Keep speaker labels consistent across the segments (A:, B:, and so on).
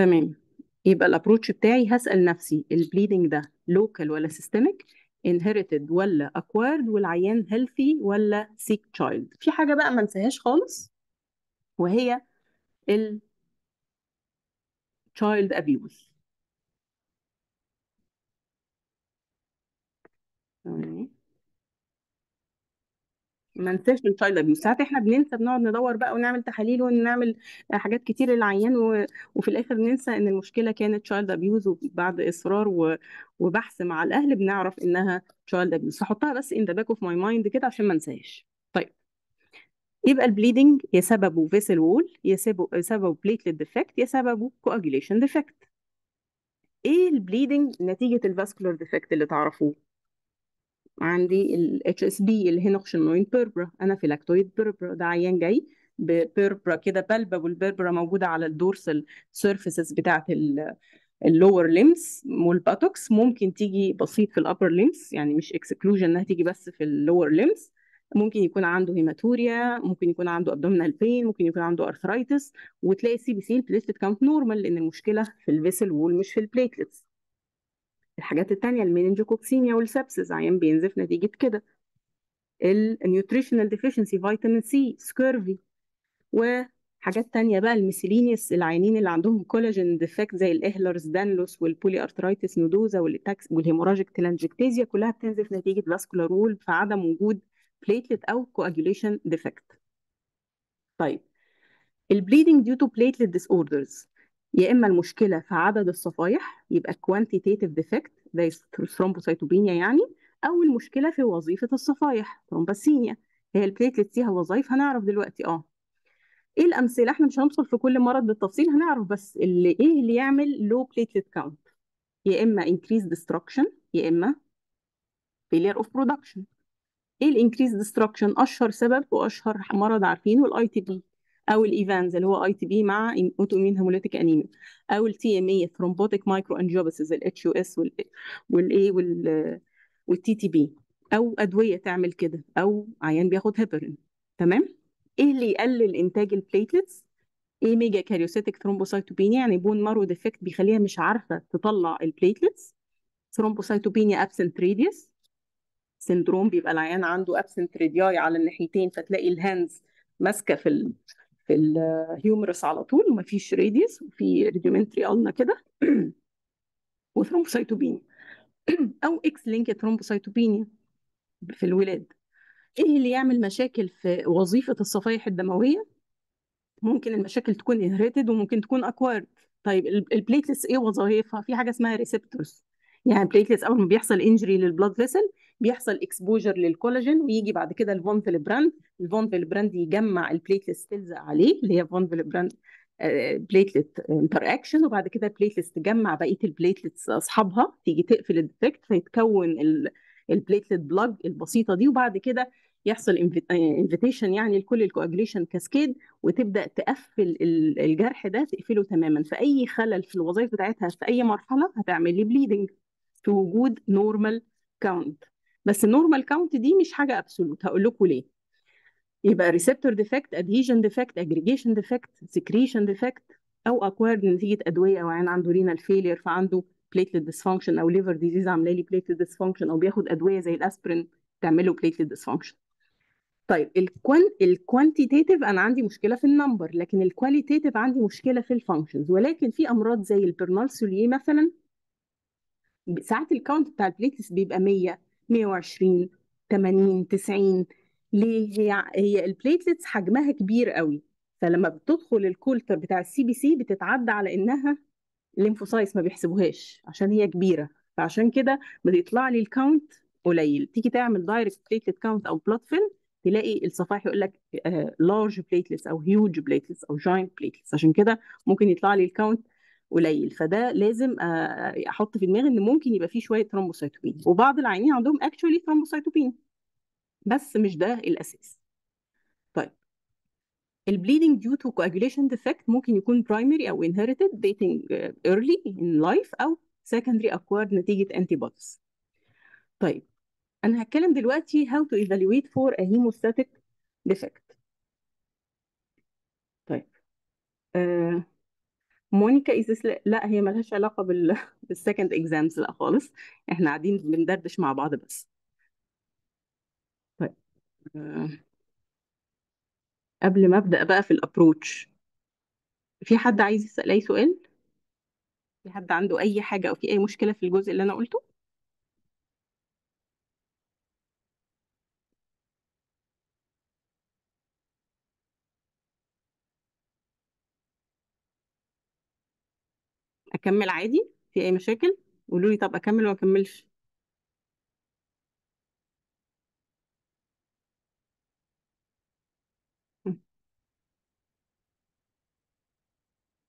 A: تمام يبقى الابروتش بتاعي هسأل نفسي البليدنج ده لوكال ولا سيستميك inherited ولا acquired والعيان healthy ولا sick child في حاجة بقى ما انساهاش خالص وهي ال child abuse تمام ما ننساش التشايلد ابيوز ساعات احنا بننسى بنقعد ندور بقى ونعمل تحاليل ونعمل حاجات كتير للعيان و... وفي الاخر ننسى ان المشكله كانت تشايلد ابيوز وبعد اصرار و... وبحث مع الاهل بنعرف انها تشايلد ابيوز هحطها بس ان ذا باك اوف ماي مايند كده عشان ما انساهاش طيب يبقى البليدنج يا سببه فيسل وول يا سببه بليتلت ديفكت يا سببه كواجيليشن ديفكت ايه البليدنج نتيجه الفاسكولار ديفكت اللي تعرفوه عندي ال HSB اللي هنا نوين بيربرا انا في لاكتويد بيربرا ده عيان جاي بيربرا كده بلبة والبيربرا موجودة على الدورسال سيرفيسز بتاعة اللور ليمس والباتوكس ممكن تيجي بسيط في الابر ليمس يعني مش اكسكلوجن انها تيجي بس في اللور ليمس ممكن يكون عنده هيماتوريا ممكن يكون عنده ابدومينال بين ممكن يكون عنده ارثرايتس وتلاقي السي بي سي البليتلت كاونت نورمال لان المشكله في الفيسل وول مش في البليتلتس الحاجات التانية الميننجوكوكسيميا والسبسز عيان بينزف نتيجة كده النيوتريشنال ديفيشنسي فيتامين سي سكيرفي وحاجات تانية بقى الميسيلينيس العينين اللي عندهم كولاجين ديفكت زي الاهلرز دانلوس والبولي ارترايتس نودوزا والتاكس والهيموراجيك تلانجكتيزيا كلها بتنزف نتيجة فاسكولار في فعدم وجود بليتلت او كواجيوليشن ديفكت طيب البليدنج ديو تو بليتلت ديس اوردرز يا اما المشكله في عدد الصفائح يبقى كوانتيتيف ديفكت زي الثرومبوسيتوبينيا يعني او المشكله في وظيفه الصفائح ثرومباسينيا هي البليتلتس فيها وظائف هنعرف دلوقتي اه ايه الامثله احنا مش هندخل في كل مرض بالتفصيل هنعرف بس اللي ايه اللي يعمل لو بليتلت كاونت يا اما increase destruction يا اما failure of production ايه الانكريز ديستركشن اشهر سبب واشهر مرض عارفينه الاي تي بي او الايفانز اللي هو اي تي بي مع اوتو امين هيموليتيك انيميا او التي ام اي ثرومبوتيك مايكرو انجيوباسيس الاتش يو اس والاي والتي تي بي او ادويه تعمل كده او عيان بياخد هيبرين تمام ايه اللي يقلل انتاج البليتلتس ايه ميجا كاريوسيتك ثرومبوسايتوبينيا يعني بون مارو ديفكت بيخليها مش عارفه تطلع البليتلتس ثرومبوسايتوبينيا ابسنت ريديوس سندروم بيبقى العيان عنده ابسنت ريدياي على الناحيتين فتلاقي الهاندز ماسكه في في الهيومرس على طول ومفيش راديوس وفي ريديومنتري قلنا كده وثرومبوسيتوبينيا او اكس لينك ثرومبوسيتوبينيا في الولاد ايه اللي يعمل مشاكل في وظيفه الصفائح الدمويه ممكن المشاكل تكون انهريتد وممكن تكون اكوارد طيب البليتلس ايه وظائفها في حاجه اسمها ريسبتورز يعني بليتلتس اول ما بيحصل انجري للبلاد فيسل بيحصل اكسبوجر للكولاجين ويجي بعد كده الفون فيلبراند الفون فيلبراند يجمع البليتلتس تلزق عليه اللي هي فون فيلبراند بليتلت انتر اكشن وبعد كده البليتلتس تجمع بقيه البليتلتس اصحابها تيجي تقفل الديفكت فيتكون البليتلت بلاج البسيطه دي وبعد كده يحصل انفيتيشن آه، يعني لكل الكواجليشن كاسكيد وتبدا تقفل الجرح ده تقفله تماما فاي خلل في الوظائف بتاعتها في اي مرحله هتعمل لي بليدنج في وجود نورمال كاونت بس النورمال كاونت دي مش حاجه ابسولوت هقول لكم ليه يبقى ريسبتور ديفكت ادهيجن ديفكت اجريجيشن ديفكت سكريشن ديفكت او اكوارد نتيجه ادويه او عين عنده رينال فيلير فعنده بليتلت ديسفانكشن او ليفر ديزيز عامله لي بليتلت ديسفانكشن او بياخد ادويه زي الاسبرين تعمل له بليتلت ديسفانكشن طيب الكوان الكوانتيتيف انا عندي مشكله في النمبر لكن الكواليتيتيف عندي مشكله في الفانكشنز ولكن في امراض زي البرنال سوليه مثلا ساعات الكاونت بتاع البليتس ليست بيبقى 100 120 80 90 ليه هي هي البليتلتس حجمها كبير قوي فلما بتدخل الكولتر بتاع السي بي سي بتتعدى على انها الليمفوسايتس ما بيحسبوهاش عشان هي كبيره فعشان كده بيطلع لي الكاونت قليل تيجي تعمل دايركت بليتلت كاونت او بلاد فيل تلاقي الصفائح يقول لك لارج آه، بليتلتس او هيوج بليتلتس او جاينت بليتلتس عشان كده ممكن يطلع لي الكاونت قليل فده لازم احط في دماغي ان ممكن يبقى فيه شويه ثرومبوسيتوبين وبعض العيانين عندهم اكشولي ثرومبوسيتوبين بس مش ده الاساس طيب البليدنج due to coagulation defect ممكن يكون primary او inherited dating early in life او secondary acquired نتيجه antibodies طيب انا هتكلم دلوقتي how to evaluate for a hemostatic defect طيب آه مونيكا إيزيس لا, هي ملهاش علاقة بال بالسكند اكزامز لا خالص احنا قاعدين بندردش مع بعض بس طيب آه، قبل ما أبدأ بقى في الأبروتش في حد عايز يسأل أي سؤال؟ في حد عنده أي حاجة أو في أي مشكلة في الجزء اللي أنا قلته؟ اكمل عادي في اي مشاكل قولوا لي طب اكمل ولا ما اكملش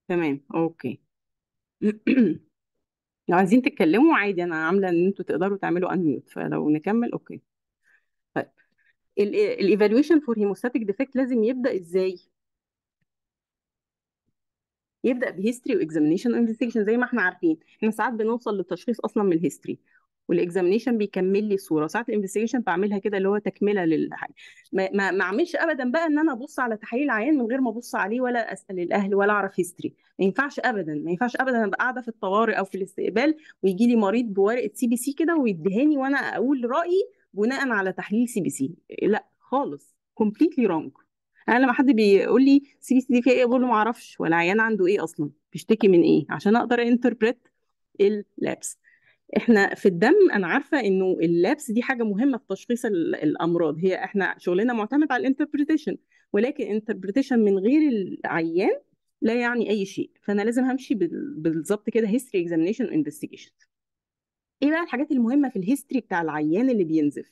A: تمام اوكي لو عايزين تتكلموا عادي انا عامله ان انتوا تقدروا تعملوا انميوت فلو نكمل اوكي طيب الايفالويشن فور هيموستاتيك ديفكت لازم يبدا ازاي يبدا بهيستوري واكزامينشن انفستيجيشن زي ما احنا عارفين احنا ساعات بنوصل للتشخيص اصلا من الهيستوري والاكزامينشن بيكمل لي الصوره ساعات الانفستيجيشن بعملها كده اللي هو تكمله للحاجه ما, ما, ما اعملش ابدا بقى ان انا ابص على تحاليل عيان من غير ما ابص عليه ولا اسال الاهل ولا اعرف هيستوري ما ينفعش ابدا ما ينفعش ابدا ابقى قاعده في الطوارئ او في الاستقبال ويجي لي مريض بورقه سي بي سي كده ويديهاني وانا اقول رايي بناء على تحليل سي بي سي لا خالص كومبليتلي رونج انا لما حد بيقول لي سي بي سي دي فيها ايه بقول له ما اعرفش ولا عيان عنده ايه اصلا بيشتكي من ايه عشان اقدر انتربريت اللابس احنا في الدم انا عارفه انه اللابس دي حاجه مهمه في تشخيص الامراض هي احنا شغلنا معتمد على الانتربريتيشن ولكن انتربريتيشن من غير العيان لا يعني اي شيء فانا لازم همشي بالظبط كده هيستوري اكزامينيشن انفستيجيشن ايه بقى الحاجات المهمه في الهيستوري بتاع العيان اللي بينزف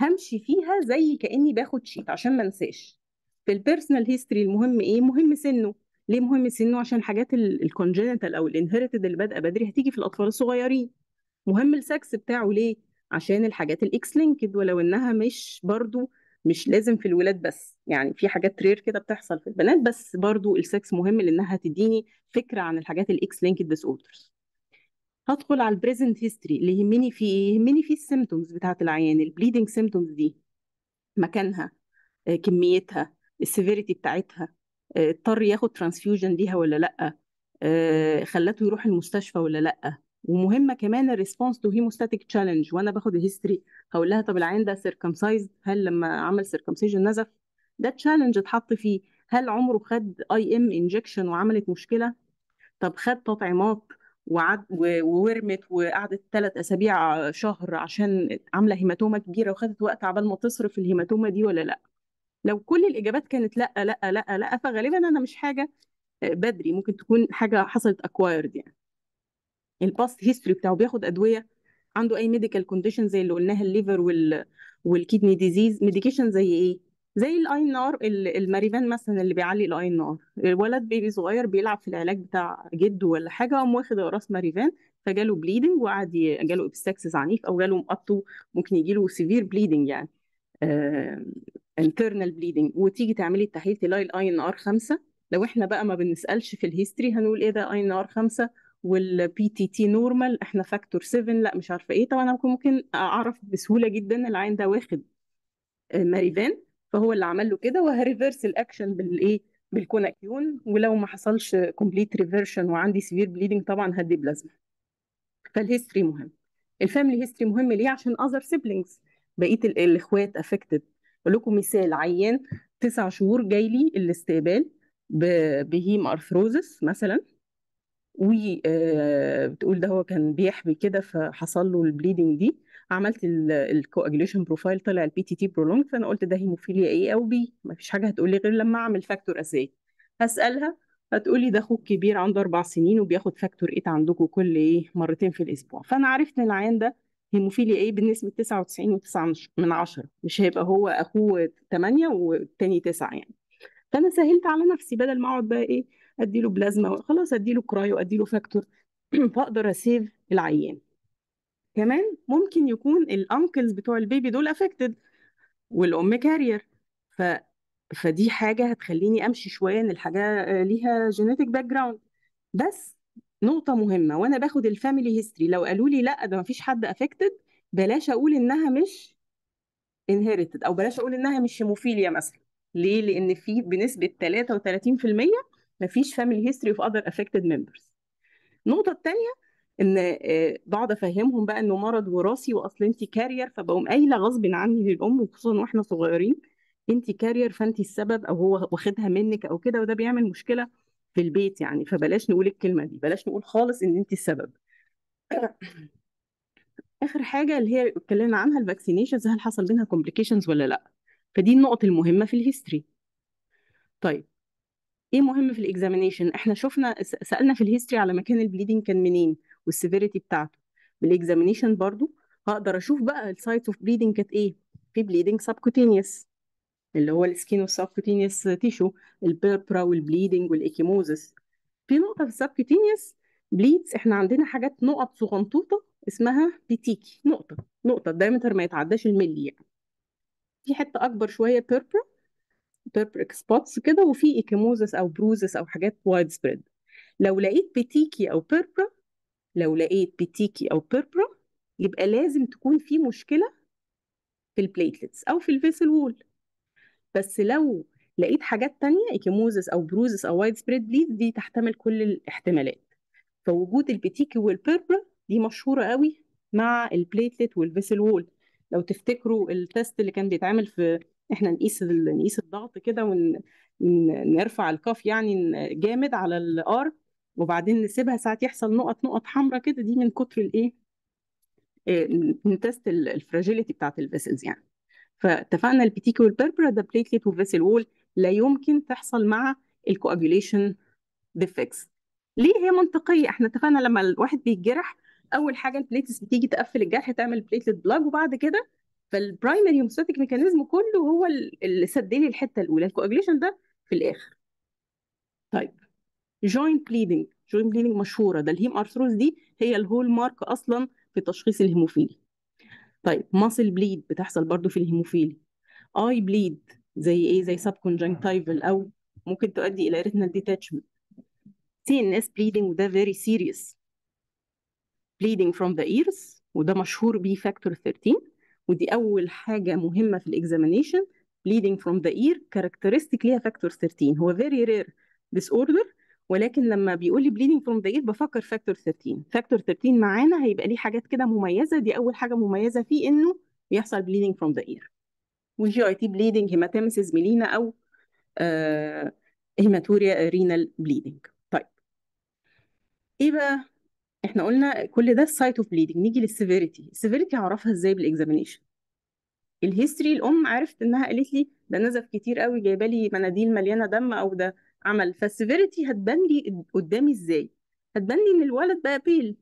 A: همشي فيها زي كاني باخد شيت عشان ما انساش في البيرسونال هيستوري المهم ايه مهم سنه ليه مهم سنه عشان حاجات الكونجنتال او الانهيرتد اللي بادئه بدري هتيجي في الاطفال الصغيرين مهم السكس بتاعه ليه عشان الحاجات الاكس لينكد ولو انها مش برضو مش لازم في الولاد بس يعني في حاجات رير كده بتحصل في البنات بس برضو السكس مهم لانها هتديني فكره عن الحاجات الاكس لينكد ديس اوردرز هدخل على البريزنت هيستوري اللي يهمني فيه ايه يهمني فيه السيمتومز بتاعه العيان البليدنج سيمتومز دي مكانها آه، كميتها السيفيريتي بتاعتها آه، اضطر ياخد ترانسفيوجن ليها ولا لا آه، خلته يروح المستشفى ولا لا ومهمه كمان الريسبونس تو هيموستاتيك تشالنج وانا باخد الهيستوري هقول لها طب العين ده سيركمسايزد هل لما عمل سيركمسيجن نزف ده تشالنج اتحط فيه هل عمره خد اي ام انجكشن وعملت مشكله طب خد تطعيمات وعد وورمت وقعدت ثلاث اسابيع شهر عشان عامله هيماتوما كبيره وخدت وقت عبال ما تصرف الهيماتوما دي ولا لا لو كل الاجابات كانت لا لا لا لا فغالبا انا مش حاجه آه، بدري ممكن تكون حاجه حصلت اكوايرد يعني الباست هيستوري بتاعه بياخد ادويه عنده اي ميديكال كونديشن زي اللي قلناها الليفر وال والكيدني ديزيز ميديكيشن زي ايه زي الاي ان ار الماريفان مثلا اللي بيعلي الاي ان ار الولد بيبي صغير بيلعب في العلاج بتاع جده ولا حاجه قام واخد راس ماريفان فجاله بليدنج وقعد جاله ابستكسس عنيف او جاله مقطو ممكن يجيله سيفير بليدنج يعني آه، internal bleeding وتيجي تعملي التحليل تلاقي الاي ان ار 5 لو احنا بقى ما بنسالش في الهيستوري هنقول ايه ده اي ان ار 5 والبي تي تي نورمال احنا فاكتور 7 لا مش عارفه ايه طبعا انا ممكن اعرف بسهوله جدا العين ده واخد ماريفان آه، فهو اللي عمل له كده وهريفرس الاكشن بالايه بالكوناكيون ولو ما حصلش كومبليت ريفرشن وعندي سيفير بليدنج طبعا هدي بلازما فالهيستوري مهم الفاميلي هيستوري مهم ليه عشان اذر سيبلينجز بقيه الاخوات افكتد اقول لكم مثال عيان تسع شهور جاي لي الاستقبال بهيم ارثروزس مثلا و آه، بتقول ده هو كان بيحبي كده فحصل له البليدنج دي عملت الكواجوليشن بروفايل طلع البي تي تي برولونج فانا قلت ده هيموفيليا ايه او بي ما فيش حاجه هتقول لي غير لما اعمل فاكتور اساي هسالها هتقولي ده اخوك كبير عنده اربع سنين وبياخد فاكتور ايت عندكم كل ايه مرتين في الاسبوع فانا عرفت ان العيان ده هيموفيليا ايه بالنسبه 99.9 من عشرة مش هيبقى هو اخوه 8 والتاني 9 يعني فانا سهلت على نفسي بدل ما اقعد بقى ايه ادي له بلازما خلاص ادي له كرايو له فاكتور فاقدر اسيف العيان كمان ممكن يكون الانكلز بتوع البيبي دول افكتد والام كارير ف فدي حاجه هتخليني امشي شويه ان الحاجه آه، ليها جينيتك باك جراوند بس نقطة مهمة وأنا باخد الفاميلي هيستوري لو قالوا لي لا ده مفيش حد افكتد بلاش أقول إنها مش انهيرتد أو بلاش أقول إنها مش هيموفيليا مثلا ليه؟ لأن في بنسبة 33% مفيش فاميلي هيستوري في أذر أفكتد ممبرز النقطة التانية ان آه، بقعد افهمهم بقى انه مرض وراثي واصل انت كارير فبقوم قايله غصب عني للام وخصوصا واحنا صغيرين انت كارير فانت السبب او هو واخدها منك او كده وده بيعمل مشكله في البيت يعني فبلاش نقول الكلمة دي بلاش نقول خالص إن أنت السبب آخر حاجة اللي هي اتكلمنا عنها الفاكسينيشنز هل حصل بينها كومبليكيشنز ولا لأ فدي النقط المهمة في الهيستوري طيب ايه مهم في الاكزامينيشن احنا شفنا سالنا في الهيستوري على مكان البليدنج كان منين والسيفيريتي بتاعته بالاكزامينيشن برضو هقدر اشوف بقى السايت اوف بليدنج كانت ايه في بليدنج سبكوتينيوس اللي هو السكين والسبكوتينيوس تيشو البيربرا والبليدنج والايكيموزس في نقطه في السبكوتينيوس بليدز احنا عندنا حاجات نقط صغنطوطه اسمها بيتيكي نقطه نقطه الدايمتر ما يتعداش الملي يعني في حته اكبر شويه بيربرا بيربرا سبوتس كده وفي ايكيموزس او بروزس او حاجات وايد سبريد لو لقيت بيتيكي او بيربرا لو لقيت بيتيكي او بيربرا يبقى لازم تكون في مشكله في البليتلتس او في الفيسل وول بس لو لقيت حاجات تانية ايكيموزس او بروزس او وايد سبريد بليد دي تحتمل كل الاحتمالات فوجود البتيكي والبيربرا دي مشهوره قوي مع البليتلت والفيسل وول لو تفتكروا التست اللي كان بيتعمل في احنا نقيس نقيس الضغط كده ونرفع الكاف يعني جامد على الار وبعدين نسيبها ساعات يحصل نقط نقط حمراء كده دي من كتر الايه آه، نتست الفراجيليتي بتاعت الفيسلز يعني فاتفقنا البيتيكو والبربرا ده بليتليت وفيسل وول لا يمكن تحصل مع الكوابيوليشن ديفكس ليه هي منطقيه احنا اتفقنا لما الواحد بيتجرح اول حاجه البليتس بتيجي تقفل الجرح تعمل بليتليت بلاج وبعد كده فالبرايمري هيموستاتيك ميكانيزم كله هو اللي سد لي الحته الاولى الكواجوليشن ده في الاخر طيب جوينت بليدنج جوينت بليدنج مشهوره ده الهيم ارثروز دي هي الهول مارك اصلا في تشخيص الهيموفيليا طيب ماسل بليد بتحصل برضو في الهيموفيلي اي بليد زي ايه زي سب كونجنكتيفال او ممكن تؤدي الى ريتنال ديتاتشمنت سي ان اس بليدنج وده فيري سيريس بليدنج فروم ذا ايرز وده مشهور بيه فاكتور 13 ودي اول حاجه مهمه في الاكزامينيشن bleeding from the ear characteristic ليها factor 13 هو very rare disorder ولكن لما بيقول لي بليدنج فروم ذا اير بفكر فاكتور 13 فاكتور 13 معانا هيبقى ليه حاجات كده مميزه دي اول حاجه مميزه فيه انه بيحصل بليدنج فروم ذا اير والجي اي تي بليدنج هيماتيمسيس ميلينا او آه هيماتوريا رينال بليدنج طيب ايه بقى احنا قلنا كل ده السايت اوف بليدنج نيجي للسيفيريتي السيفيريتي هعرفها ازاي بالاكزامينشن الهيستوري الام عرفت انها قالت لي ده نزف كتير قوي جايبه لي مناديل مليانه دم او ده عمل فالسيفيريتي هتبان لي قدامي ازاي هتبان لي ان الولد بقى بيل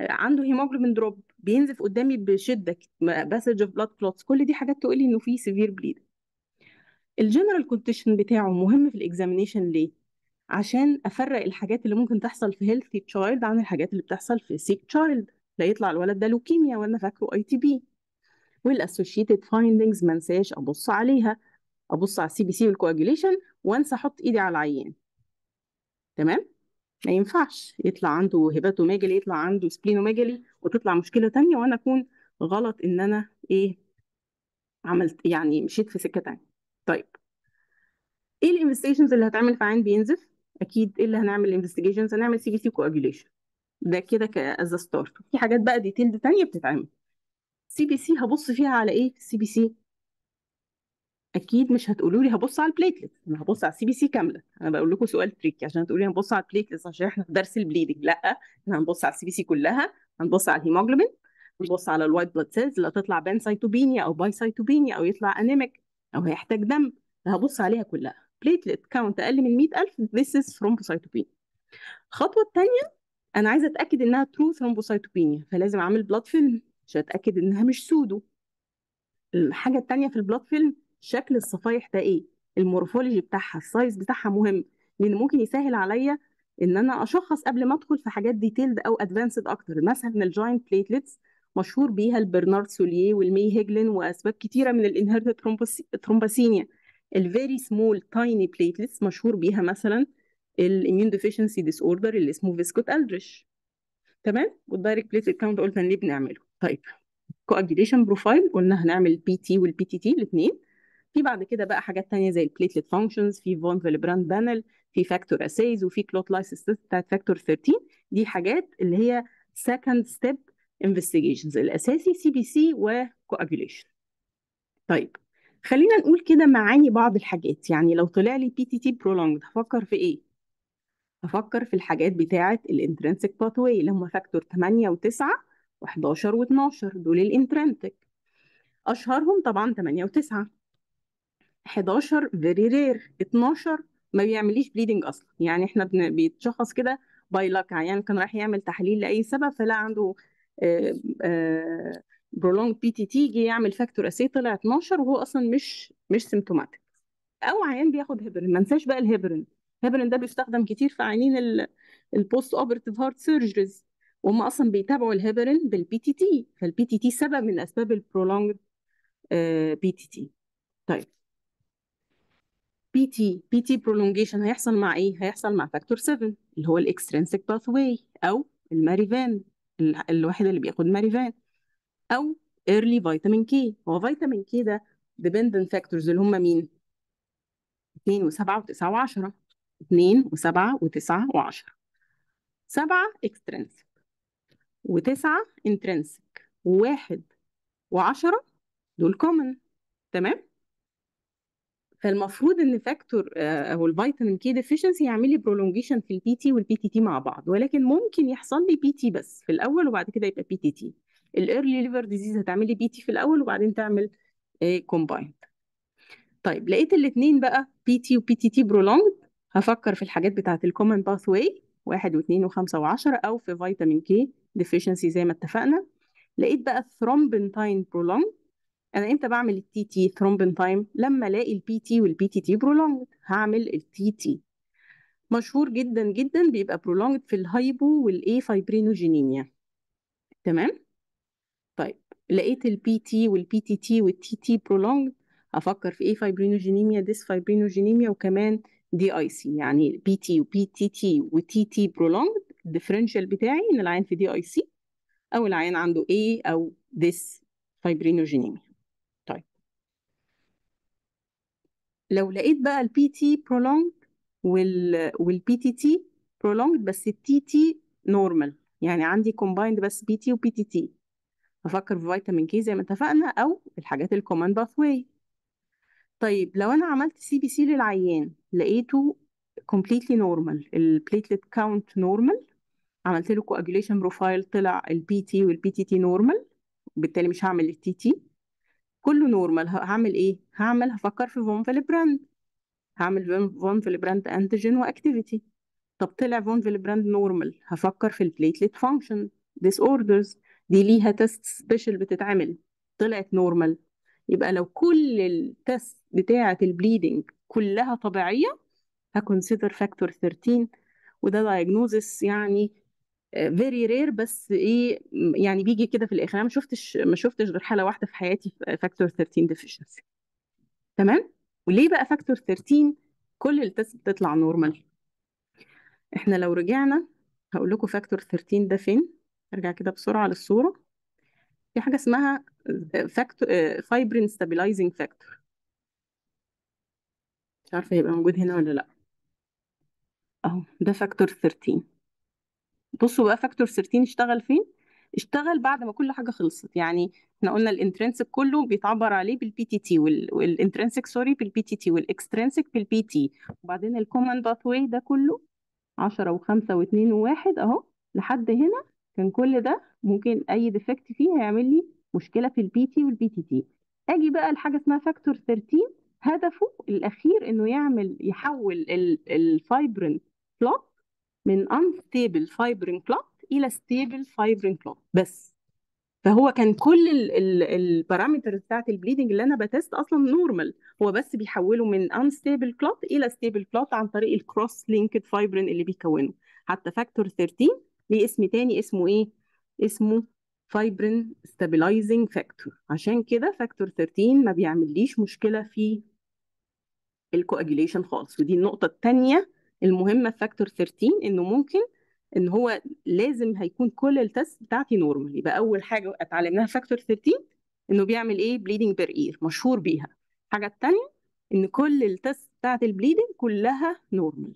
A: آه، عنده هيموجلوبين دروب بينزف قدامي بشده باسج اوف بلاد كلوتس كل دي حاجات تقول لي انه في سيفير بليد الجنرال كونديشن بتاعه مهم في الاكزامينشن ليه عشان افرق الحاجات اللي ممكن تحصل في هيلثي تشايلد عن الحاجات اللي بتحصل في سيك تشايلد لا يطلع الولد ده لوكيميا وانا فاكره اي تي بي والاسوشيتد فايندنجز ما انساش ابص عليها ابص على السي بي سي والكواجيليشن وانسى احط ايدي على العيان تمام ما ينفعش يطلع عنده هيباتوميجالي يطلع عنده سبلينوميجالي وتطلع مشكله تانية وانا اكون غلط ان انا ايه عملت يعني مشيت في سكه تانية طيب ايه الانفستيجنز اللي هتعمل في عين بينزف اكيد ايه اللي هنعمل انفستيجيشنز هنعمل سي بي سي كواجيوليشن ده كده كاز ستارت في حاجات بقى ديتيلد تانية بتتعمل سي بي سي هبص فيها على ايه سي بي سي اكيد مش هتقولوا لي هبص على البليتلت انا هبص على السي بي سي كامله انا بقول لكم سؤال تريكي عشان تقولي هنبص على البليتلت عشان احنا في درس البليدنج لا احنا هنبص على السي بي سي كلها هنبص على الهيموجلوبين هنبص على الوايت بلاد سيلز اللي هتطلع سايتوبينيا او باي سايتوبينيا او يطلع انيميك او هيحتاج دم هبص عليها كلها بليتلت كاونت اقل من 100000 ذيس از ثرومبوسايتوبينيا الخطوه الثانيه انا عايزه اتاكد انها ترو ثرومبوسايتوبينيا فلازم اعمل بلاد فيلم عشان اتاكد انها مش سودو الحاجه الثانيه في البلاد فيلم شكل الصفايح ده ايه المورفولوجي بتاعها السايز بتاعها مهم لان ممكن يسهل عليا ان انا اشخص قبل ما ادخل في حاجات ديتيلد او ادفانسد اكتر مثلا الجوينت بليتلتس مشهور بيها البرنارد سوليه والمي هيجلن واسباب كتيره من الانهيرتد ترومباسينيا الفيري سمول تايني بليتلتس مشهور بيها مثلا الاميون ديفيشنسي ديس اوردر اللي اسمه فيسكوت الدريش تمام والدايركت بليتلت كاونت قلنا ليه بنعمله طيب كواجيليشن بروفايل قلنا هنعمل بي تي والبي تي تي الاثنين في بعد كده بقى حاجات تانية زي البليتلت فانكشنز في فون فيلبراند بانل في فاكتور اسيز وفي كلوت لايسيس بتاعت فاكتور 13 دي حاجات اللي هي سكند ستيب انفستيجيشنز الاساسي سي بي سي وكواجوليشن طيب خلينا نقول كده معاني بعض الحاجات يعني لو طلع لي بي تي تي برولونجد هفكر في ايه هفكر في الحاجات بتاعه الانترنسك باثواي اللي هم فاكتور 8 و9 و11 و12 دول الانترنسك اشهرهم طبعا 8 و9 11 فيري رير 12 ما بيعمليش بليدنج اصلا يعني احنا بيتشخص كده باي لك يعني كان رايح يعمل تحليل لاي سبب فلا عنده برولونج بي تي تي جه يعمل فاكتور اسي طلع 12 وهو اصلا مش مش سيمتوماتيك او عيان بياخد هيبرين ما انساش بقى الهيبرين الهيبرين ده بيستخدم كتير في عيانين البوست اوبرتيف هارت سيرجريز وهم اصلا بيتابعوا الهيبرين بالبي تي تي فالبي تي تي سبب من اسباب البرولونج بي تي تي طيب بي تي بي تي برولونجيشن هيحصل مع ايه هيحصل مع فاكتور 7 اللي هو الاكسترنسيك باث واي او الماريفان الواحد اللي بياخد ماريفان او ايرلي فيتامين كي هو فيتامين كي ده ديبندنت فاكتورز اللي هم مين 2 و7 و9 و10 2 و7 و9 و10 7 اكسترنسيك و9 و1 و10 دول كومن تمام فالمفروض ان فاكتور آه، او الفيتامين كي ديفيشنسي يعمل لي برولونجيشن في البي تي والبي تي تي مع بعض ولكن ممكن يحصل لي بي تي بس في الاول وبعد كده يبقى بي تي تي الايرلي ليفر ديزيز هتعمل لي بي تي في الاول وبعدين تعمل كومبايند آه، طيب لقيت الاثنين بقى بي تي وبي تي تي برولونجد هفكر في الحاجات بتاعه الكومن باث واي واحد واثنين وخمسة 10 أو في فيتامين كي ديفيشنسي زي ما اتفقنا لقيت بقى تايم برولونج انا امتى بعمل التي تي ثرومبين تايم لما الاقي البي تي والبي تي تي برولونج هعمل التي تي مشهور جدا جدا بيبقى برولونج في الهايبو والاي فايبرينوجينيميا تمام طيب لقيت البي تي والبي تي تي والتي تي برولونج افكر في اي فايبرينوجينيميا ديس فايبرينوجينيميا وكمان دي اي سي يعني بي تي وبي تي تي وتي تي برولونج الديفرنشال بتاعي ان العيان في دي اي سي او العيان عنده اي او ديس فايبرينوجينيميا لو لقيت بقى البي تي prolonged وال والبي تي تي prolonged بس التي تي normal يعني عندي كومبايند بس بي تي وبي تي تي افكر في فيتامين كي زي ما اتفقنا او الحاجات الكومان باث واي طيب لو انا عملت سي بي سي للعيان لقيته completely normal البليتلت كاونت normal عملت له coagulation بروفايل طلع البي تي والبي تي تي normal وبالتالي مش هعمل التي تي كله نورمال هعمل ايه هعمل هفكر في فون فيلبراند هعمل فون فيلبراند انتيجين واكتيفيتي طب طلع فون فيلبراند نورمال هفكر في البليتليت فانكشن ديس اوردرز دي ليها تيست سبيشال بتتعمل طلعت نورمال يبقى لو كل التست بتاعه البليدنج كلها طبيعيه هكونسيدر فاكتور 13 وده دايجنوزس يعني فيري آه، رير بس ايه يعني بيجي كده في الاخر انا ما شفتش ما شفتش غير حاله واحده في حياتي فاكتور 13 ديفيشنسي تمام وليه بقى فاكتور 13 كل التست بتطلع نورمال احنا لو رجعنا هقول لكم فاكتور 13 ده فين ارجع كده بسرعه للصوره في حاجه اسمها فاكتور فايبرين ستابلايزنج فاكتور مش عارفه هيبقى موجود هنا ولا لا اهو ده فاكتور 13 بصوا بقى فاكتور 13 اشتغل فين اشتغل بعد ما كل حاجه خلصت يعني احنا قلنا الانترنسك كله بيتعبر عليه بالبي تي تي والانترنسك سوري بالبي تي تي والاكسترنسك بالبي تي وبعدين الكومن باث واي ده كله 10 و5 و2 و1 اهو لحد هنا كان كل ده ممكن اي ديفكت فيه هيعمل لي مشكله في البي تي والبي تي تي اجي بقى لحاجه اسمها فاكتور 13 هدفه الاخير انه يعمل يحول الفايبرنت بلوك من unstable fibrin clot الى stable fibrin clot بس فهو كان كل البارامترز بتاعت البليدنج اللي انا بتست اصلا نورمال هو بس بيحوله من unstable clot الى stable clot عن طريق الكروس لينكد فايبرين اللي بيكونه حتى فاكتور 13 ليه اسم تاني اسمه ايه اسمه فايبرين ستابلايزنج فاكتور عشان كده فاكتور 13 ما بيعمليش مشكله في الكواجيليشن خالص ودي النقطه الثانيه المهمه فاكتور 13 انه ممكن ان هو لازم هيكون كل التست بتاعتي نورمال يبقى اول حاجه اتعلمناها فاكتور 13 انه بيعمل ايه بليدنج بير اير مشهور بيها الحاجه الثانيه ان كل التست بتاعت البليدنج كلها نورمال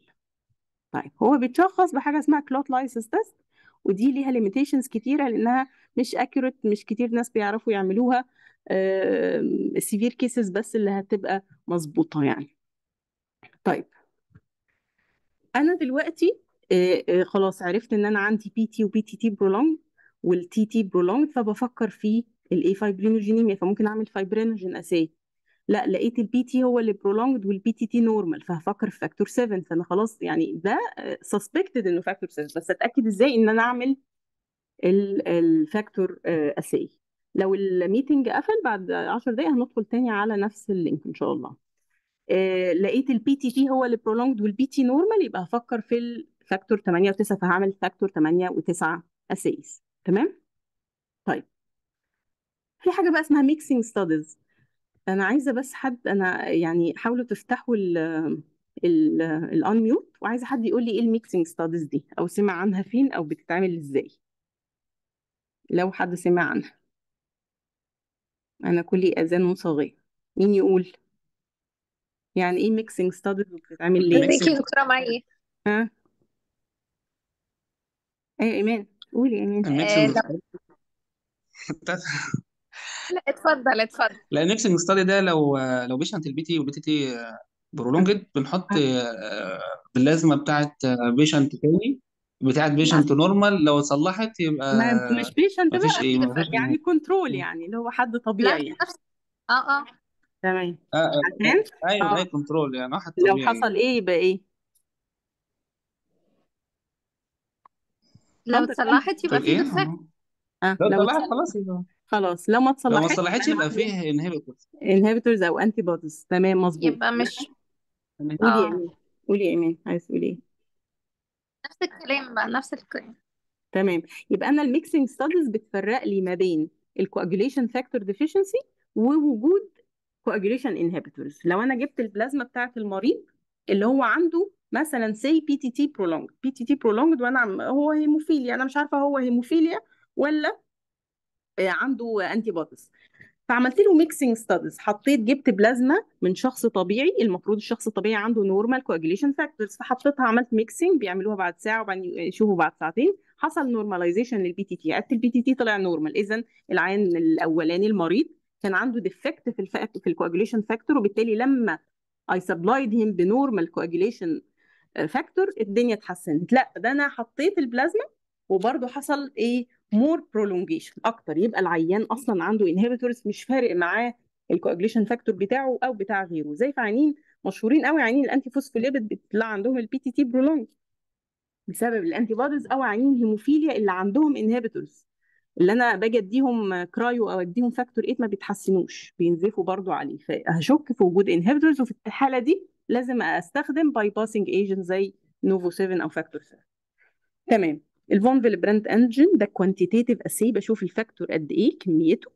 A: طيب هو بيتشخص بحاجه اسمها كلوت لايسس تيست ودي ليها ليميتيشنز كتيره لانها مش اكيوريت مش كتير ناس بيعرفوا يعملوها سيفير كيسز بس اللي هتبقى مظبوطه يعني طيب انا دلوقتي آه، آه، خلاص عرفت ان انا عندي بي تي وبي تي تي برولونج والتي تي برولونج فبفكر في الاي فايبرينوجينيميا فممكن اعمل فايبرينوجين اساي لا لقيت البي تي هو اللي برولونج والبي تي تي نورمال فهفكر في فاكتور 7 فانا خلاص يعني ده سسبكتد آه، انه فاكتور 7 بس اتاكد ازاي ان انا اعمل الفاكتور اساي لو الميتنج قفل بعد 10 دقايق هندخل تاني على نفس اللينك ان شاء الله آه، لقيت البي تي جي هو اللي برولونجد والبي تي نورمال يبقى هفكر في الفاكتور 8 و9 فهعمل فاكتور 8 و9 اسايز تمام طيب في حاجه بقى اسمها ميكسينج ستاديز انا عايزه بس حد انا يعني حاولوا تفتحوا ال ال وعايزه حد يقول لي ايه الميكسينج ستاديز دي او سمع عنها فين او بتتعمل ازاي لو حد سمع عنها انا كلي اذان وصاغيه مين يقول يعني ايه ميكسينج ستادي وبتتعمل ليه ازيك يا دكتورة ايه ها ايه ايمان قولي يا ايمان الميكسينج آه لا اتفضل اتفضل لا الميكسينج ستادي ده لو لو بيشنت البي تي والبي تي تي برولونجد بنحط آه. آه، باللازمه بتاعت بيشنت آه، تاني بتاعت بيشنت نورمال لو اتصلحت يبقى ما مش بيشنت مفيش بقى ايه مفيش يعني كنترول إيه. يعني اللي هو حد لا طبيعي يعني نفس اه اه تمام آه آه عشان أيوه آه. اي كنترول يعني واحد لو طبيعي حصل ايه يبقى ايه
B: لو اتصلحت يبقى طيب في إيه؟ بيرفكت
A: آه. لو لو اتصلحت اتصلحت خلاص يبقى خلاص لو ما لو ما اتصلحتش اتصلحتش يبقى يبقى فيه انهبيتور انهبيتورز او انتي بوديز تمام مظبوط يبقى مش قولي يا اه قولي يا عايز تقولي ايه نفس الكلام بقى نفس الكلام تمام يبقى انا الميكسنج ستاديز بتفرق لي ما بين الكواجوليشن فاكتور ديفيشنسي ووجود coagulation inhibitors لو انا جبت البلازما بتاعه المريض اللي هو عنده مثلا سي بي تي تي برولونج بي تي تي برولونج وانا عم هو هيموفيليا انا مش عارفه هو هيموفيليا ولا عنده انتي بوديز فعملت له ميكسنج ستاديز حطيت جبت بلازما من شخص طبيعي المفروض الشخص الطبيعي عنده نورمال كواجيليشن فاكتورز فحطيتها عملت ميكسنج بيعملوها بعد ساعه وبعدين يشوفوا بعد ساعتين حصل نورماليزيشن للبي تي تي قالت البي تي تي طلع نورمال اذا العين الاولاني المريض كان عنده ديفكت في الفاكت في الكواجوليشن فاكتور وبالتالي لما اي سبلايد هيم بنورمال كواجوليشن فاكتور الدنيا اتحسنت لا ده انا حطيت البلازما وبرده حصل ايه مور برولونجيشن اكتر يبقى العيان اصلا عنده انهبيتورز مش فارق معاه الكواجوليشن فاكتور بتاعه او بتاع غيره زي في عينين مشهورين قوي عينين الانتي فوسفوليبيد بيطلع عندهم البي تي تي برولونج بسبب الانتي بوديز او عينين هيموفيليا اللي عندهم انهبيتورز اللي انا باجي اديهم كرايو او اديهم فاكتور 8 ما بيتحسنوش بينزفوا برضو عليه فهشك في وجود انهبيتورز وفي الحاله دي لازم استخدم باي باسنج ايجنت زي نوفو 7 او فاكتور 7 تمام الفون براند انجن ده كوانتيتيف اسي بشوف الفاكتور قد ايه كميته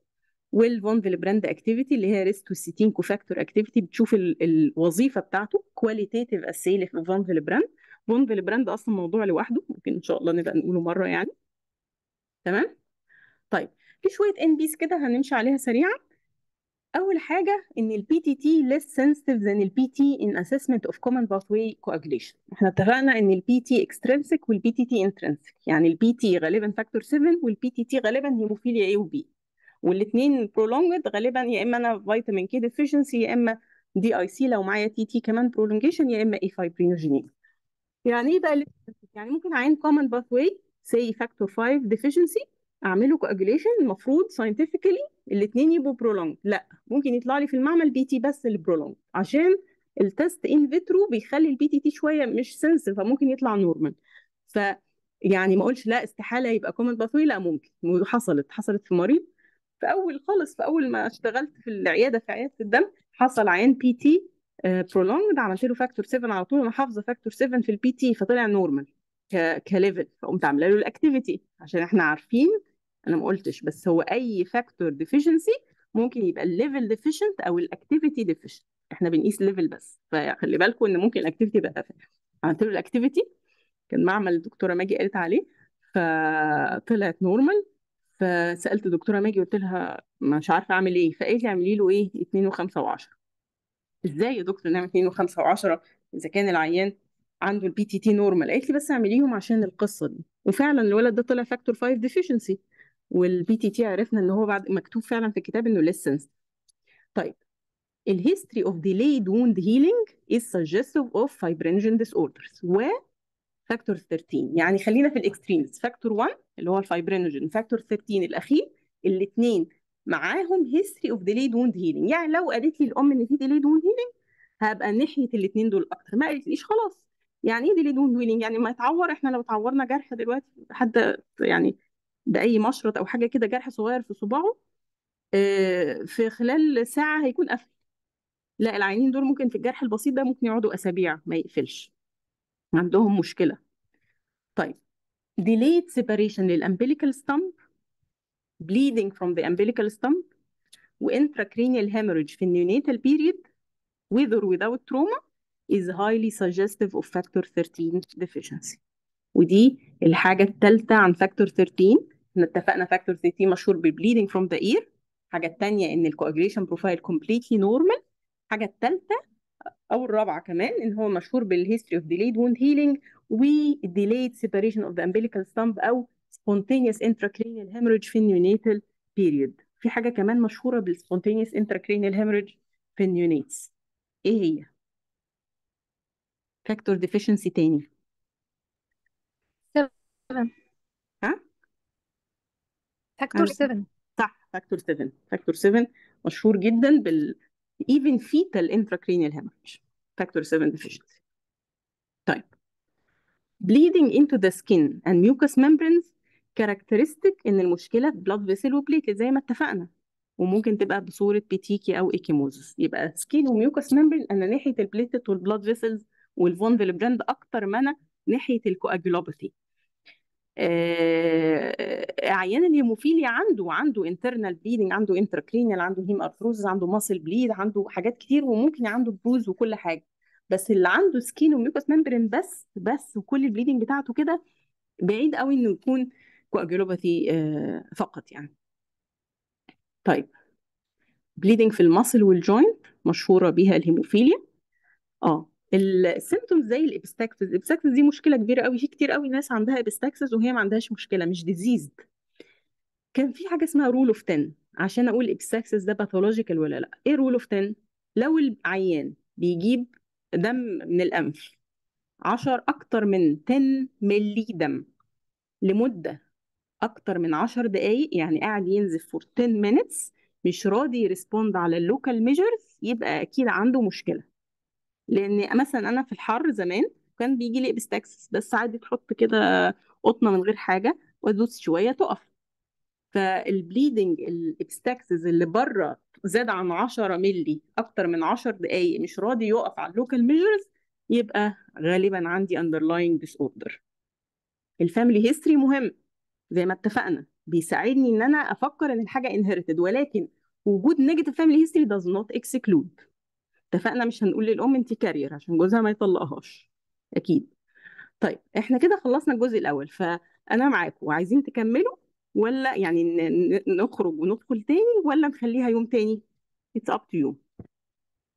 A: والفون براند اكتيفيتي اللي هي ريستو سيتين كوفاكتور اكتيفيتي بتشوف الوظيفه بتاعته كواليتيف اسي اللي في الفون براند فون اصلا موضوع لوحده ممكن ان شاء الله نبقى نقوله مره يعني تمام طيب في شويه ان بيس كده هنمشي عليها سريعا اول حاجه ان البي تي تي less sensitive than البي تي in assessment of common pathway coagulation احنا اتفقنا ان البي تي extrinsic والبي تي تي intrinsic يعني البي تي غالبا فاكتور 7 والبي تي تي غالبا هيموفيليا اي وبي والاثنين prolonged غالبا يا اما انا فيتامين كي deficiency يا اما دي اي سي لو معايا تي تي كمان prolongation يا اما اي fibrinogenic يعني ايه بقى يعني ممكن عين common pathway say factor 5 deficiency اعمله كواجوليشن المفروض ساينتفكلي الاثنين يبقوا برولونج لا ممكن يطلع لي في المعمل بي تي بس البرولونج عشان التست ان فيترو بيخلي البي تي تي شويه مش سنس فممكن يطلع نورمال ف يعني ما اقولش لا استحاله يبقى كومنت باثوي لا ممكن وحصلت حصلت في مريض في اول خالص في اول ما اشتغلت في العياده في عياده الدم حصل عيان بي تي برولونج عملت له فاكتور 7 على طول انا حافظه فاكتور 7 في البي تي فطلع نورمال ك... كليفل فقمت عامله له الاكتيفيتي عشان احنا عارفين انا ما قلتش بس هو اي فاكتور ديفيشنسي ممكن يبقى الليفل ديفيشنت او الاكتيفيتي ديفيشنت احنا بنقيس ليفل بس فخلي بالكم ان ممكن الاكتيفيتي يبقى تافه عملت له الاكتيفيتي كان معمل الدكتوره ماجي قالت عليه فطلعت نورمال فسالت الدكتوره ماجي قلت لها مش عارفه اعمل ايه فقالت لي اعملي له ايه 2 و5 و10 ازاي يا دكتور نعمل 2 و5 و10 اذا كان العيان عنده البي تي تي نورمال قالت لي بس اعمليهم عشان القصه دي وفعلا الولد ده طلع فاكتور 5 ديفيشنسي والبي تي تي عرفنا ان هو بعد مكتوب فعلا في الكتاب انه ليسنس طيب الهيستوري اوف ووند هيلينج از سجستيف اوف فايبرينجن ديس اوردرز و فاكتور 13 يعني خلينا في الاكستريمز فاكتور 1 اللي هو الفايبرينوجين فاكتور 13 الاخير الاثنين معاهم هيستوري اوف ديلايد ووند هيلينج يعني لو قالت لي الام ان في ديلايد ووند هيلينج هبقى ناحيه الاثنين دول اكتر ما قالتليش خلاص يعني ايه ديلي دون ويلنج يعني ما يتعور احنا لو تعورنا جرح دلوقتي حد يعني باي مشرط او حاجه كده جرح صغير في صباعه آه، في خلال ساعه هيكون قفل لا العينين دول ممكن في الجرح البسيط ده ممكن يقعدوا اسابيع ما يقفلش عندهم مشكله طيب delayed separation للأمبليكال stump bleeding from the umbilical stump وانتراكرينيال hemorrhage في النيونيتال period with or without trauma is highly suggestive of factor 13 deficiency ودي الحاجة الثالثة عن factor 13 احنا اتفقنا factor 13 مشهور bleeding from the ear الحاجة الثانية ان الكواجريشن بروفايل completely normal الحاجة الثالثة او الرابعة كمان ان هو مشهور history of delayed wound healing و delayed separation of the umbilical stump او spontaneous intracranial hemorrhage في neonatal period في حاجة كمان مشهورة بالspontaneous intracranial hemorrhage في النيونيتس ايه هي؟ فاكتور ديفيشنسي تاني ها فاكتور 7 صح فاكتور 7 فاكتور 7 مشهور جدا بال even fetal intracranial hemorrhage فاكتور 7 deficiency طيب bleeding into the skin and mucous membranes characteristic ان المشكله في blood vessel وبليت زي ما اتفقنا وممكن تبقى بصوره بيتيكي او ايكيموزس يبقى سكين وميوكس membrane انا ناحيه البليتت والبلاد فيسلز والفون براند اكتر ما انا ناحيه الكواجولوباثي آه، عيان الهيموفيليا عنده عنده انترنال بليدنج عنده انتراكرينال عنده هيم ارثروز عنده ماسل بليد عنده حاجات كتير وممكن عنده بروز وكل حاجه بس اللي عنده سكين وميوكوس ممبرين بس بس وكل البليدنج بتاعته كده بعيد قوي انه يكون كواجولوباثي آه، فقط يعني طيب بليدنج في المصل والجوينت مشهوره بيها الهيموفيليا اه السيمتومز زي الابستاكسس الابستاكسس دي مشكله كبيره قوي في كتير قوي ناس عندها ابستاكسس وهي ما عندهاش مشكله مش ديزيزد كان في حاجه اسمها رول اوف 10 عشان اقول الابستاكسس ده باثولوجيكال ولا لا ايه رول اوف 10 لو العيان بيجيب دم من الانف 10 اكتر من 10 ملي دم لمده اكتر من 10 دقائق يعني قاعد ينزف فور 10 مينتس مش راضي يرسبوند على اللوكال ميجرز يبقى اكيد عنده مشكله لان مثلا انا في الحر زمان كان بيجي لي ابس بس عادي تحط كده قطنه من غير حاجه وادوس شويه تقف فالبليدنج الابستاكسس اللي بره زاد عن 10 ملي اكتر من 10 دقائق مش راضي يقف على اللوكال ميجرز يبقى غالبا عندي underlying اوردر الفاميلي هيستوري مهم زي ما اتفقنا بيساعدني ان انا افكر ان الحاجه inherited ولكن وجود نيجاتيف فاميلي هيستوري داز نوت اكسكلود اتفقنا مش هنقول للام انت كارير عشان جوزها ما يطلقهاش اكيد طيب احنا كده خلصنا الجزء الاول فانا معاكم وعايزين تكملوا ولا يعني نخرج وندخل تاني ولا نخليها يوم تاني اتس اب تو يو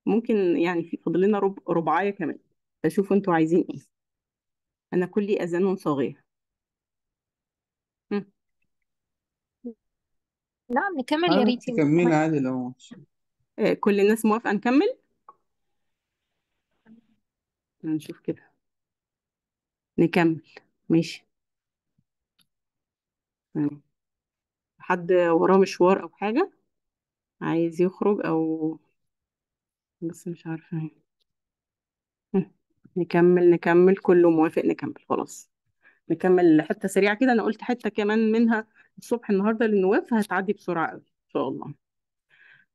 A: ممكن يعني في فاضل لنا رب... ربعايه كمان اشوف انتوا عايزين ايه انا كلي اذان صغير لا نعم، نكمل يا ريت تكملي عادي لو آه، كل الناس موافقه نكمل هنشوف كده نكمل ماشي حد وراه مشوار او حاجة عايز يخرج او بس مش عارفة ايه. نكمل نكمل كله موافق نكمل خلاص نكمل حتة سريعة كده انا قلت حتة كمان منها الصبح النهاردة للنواب فهتعدي بسرعة قوي ان شاء الله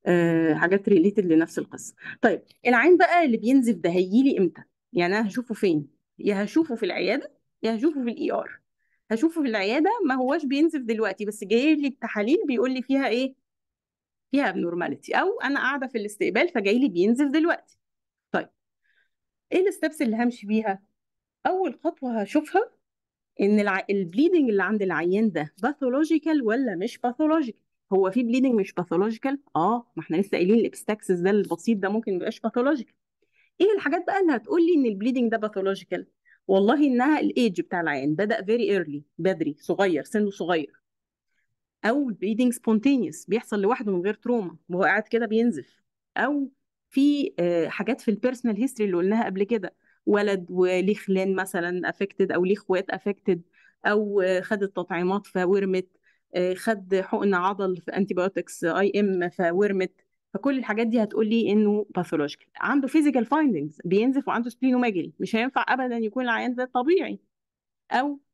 A: آه حاجات ريليتد لنفس القصة طيب العين بقى اللي بينزف ده هيجيلي امتى يعني انا هشوفه فين يا هشوفه في العياده يا هشوفه في الاي ار هشوفه في العياده ما هواش بينزف دلوقتي بس جاي لي التحاليل بيقول لي فيها ايه فيها ابنورماليتي او انا قاعده في الاستقبال فجاي لي بينزف دلوقتي طيب ايه الستبس اللي همشي بيها اول خطوه هشوفها ان الع... البليدنج اللي عند العيان ده باثولوجيكال ولا مش باثولوجيكال هو في بليدنج مش باثولوجيكال اه ما احنا لسه قايلين الابستاكسس ده البسيط ده ممكن ما يبقاش باثولوجيكال ايه الحاجات بقى اللي هتقول لي ان البليدنج ده باثولوجيكال والله انها الايدج بتاع العيان بدا فيري ايرلي بدري صغير سنه صغير او البليدنج سبونتينيوس بيحصل لوحده من غير تروما وهو قاعد كده بينزف او في آه، حاجات في البيرسونال هيستوري اللي قلناها قبل كده ولد وليه خلان مثلا افكتد او ليه اخوات افكتد او آه، خد التطعيمات فورمت آه، خد حقن عضل في انتي بايوتكس اي ام فورمت فكل الحاجات دي هتقول لي انه باثولوجيكال عنده فيزيكال فايندنجز بينزف وعنده سبلينوميجري مش هينفع ابدا يكون العيان ده طبيعي او